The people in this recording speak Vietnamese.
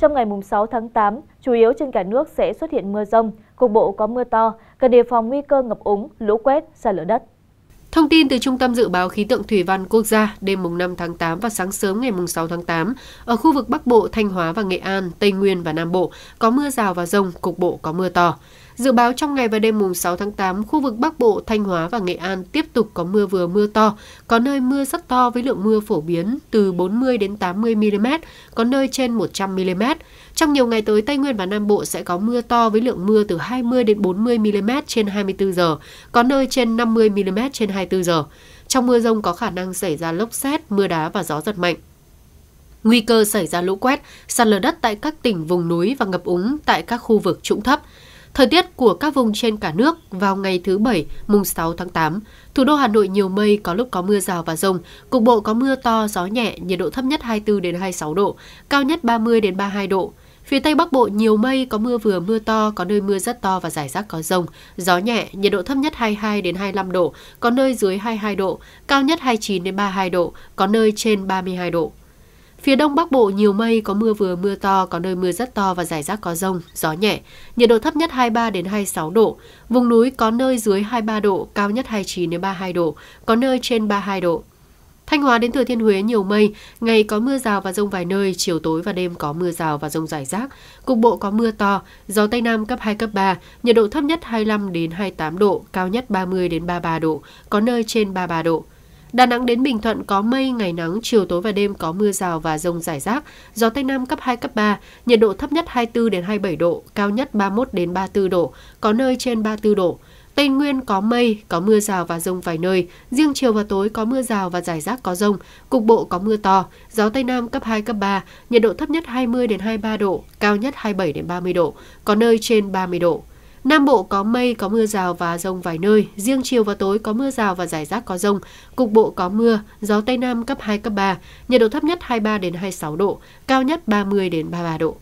trong ngày 6 tháng 8 chủ yếu trên cả nước sẽ xuất hiện mưa rông cục bộ có mưa to cần đề phòng nguy cơ ngập úng lũ quét sạt lở đất Thông tin từ Trung tâm Dự báo Khí tượng Thủy văn Quốc gia đêm mùng 5 tháng 8 và sáng sớm ngày mùng 6 tháng 8, ở khu vực Bắc Bộ, Thanh Hóa và Nghệ An, Tây Nguyên và Nam Bộ có mưa rào và rông, cục bộ có mưa to. Dự báo trong ngày và đêm mùng 6 tháng 8, khu vực Bắc Bộ, Thanh Hóa và Nghệ An tiếp tục có mưa vừa mưa to, có nơi mưa rất to với lượng mưa phổ biến từ 40 đến 80 mm, có nơi trên 100 mm. Trong nhiều ngày tới, Tây Nguyên và Nam Bộ sẽ có mưa to với lượng mưa từ 20 đến 40 mm trên 24 giờ, có nơi trên 50 mm trên 24 giờ. Trong mưa rông có khả năng xảy ra lốc xét, mưa đá và gió giật mạnh. Nguy cơ xảy ra lũ quét, sạt lở đất tại các tỉnh vùng núi và ngập úng tại các khu vực trũng thấp. Thời tiết của các vùng trên cả nước vào ngày thứ Bảy, mùng 6 tháng 8, thủ đô Hà Nội nhiều mây, có lúc có mưa rào và rông, cục bộ có mưa to, gió nhẹ, nhiệt độ thấp nhất 24-26 độ, cao nhất 30-32 độ. Phía Tây Bắc Bộ nhiều mây, có mưa vừa mưa to, có nơi mưa rất to và rải rác có rông, gió nhẹ, nhiệt độ thấp nhất 22 đến 25 độ, có nơi dưới 22 độ, cao nhất 29 đến 32 độ, có nơi trên 32 độ. Phía đông bắc bộ nhiều mây, có mưa vừa mưa to, có nơi mưa rất to và rải rác có rông, gió nhẹ. Nhiệt độ thấp nhất 23 đến 26 độ, vùng núi có nơi dưới 23 độ, cao nhất 29 đến 32 độ, có nơi trên 32 độ. Thanh Hóa đến Thừa Thiên Huế nhiều mây, ngày có mưa rào và rông vài nơi, chiều tối và đêm có mưa rào và rông rải rác, cục bộ có mưa to, gió Tây Nam cấp 2, cấp 3, nhiệt độ thấp nhất 25 đến 28 độ, cao nhất 30 đến 33 độ, có nơi trên 33 độ. Đà Nẵng đến Bình Thuận có mây, ngày nắng, chiều tối và đêm có mưa rào và rông rải rác, gió Tây Nam cấp 2, cấp 3, nhiệt độ thấp nhất 24 đến 27 độ, cao nhất 31 đến 34 độ, có nơi trên 34 độ. Tây Nguyên có mây, có mưa rào và rông vài nơi, riêng chiều và tối có mưa rào và rải rác có rông, cục bộ có mưa to, gió Tây Nam cấp 2, cấp 3, nhiệt độ thấp nhất 20 đến 23 độ, cao nhất 27 đến 30 độ, có nơi trên 30 độ. Nam Bộ có mây, có mưa rào và rông vài nơi. Riêng chiều và tối có mưa rào và rải rác có rông. Cục bộ có mưa, gió Tây Nam cấp 2, cấp 3. Nhiệt độ thấp nhất 23 đến 26 độ, cao nhất 30 đến 33 độ.